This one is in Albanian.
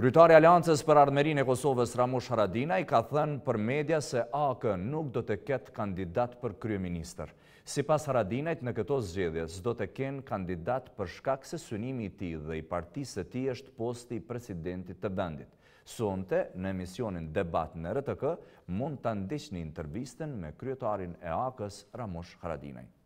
Kryetari Aliancës për Ardmerin e Kosovës, Ramush Haradina, i ka thënë për media se AK nuk do të ketë kandidat për kryeministër. Si pas Haradinajt, në këto zxedjes, do të kenë kandidat për shkak se sunimi ti dhe i partisë e ti është posti i presidentit të bandit. Sonte, në emisionin debat në RTK, mund të ndishtë një intervisten me kryetarin e AK-ës, Ramush Haradinajt.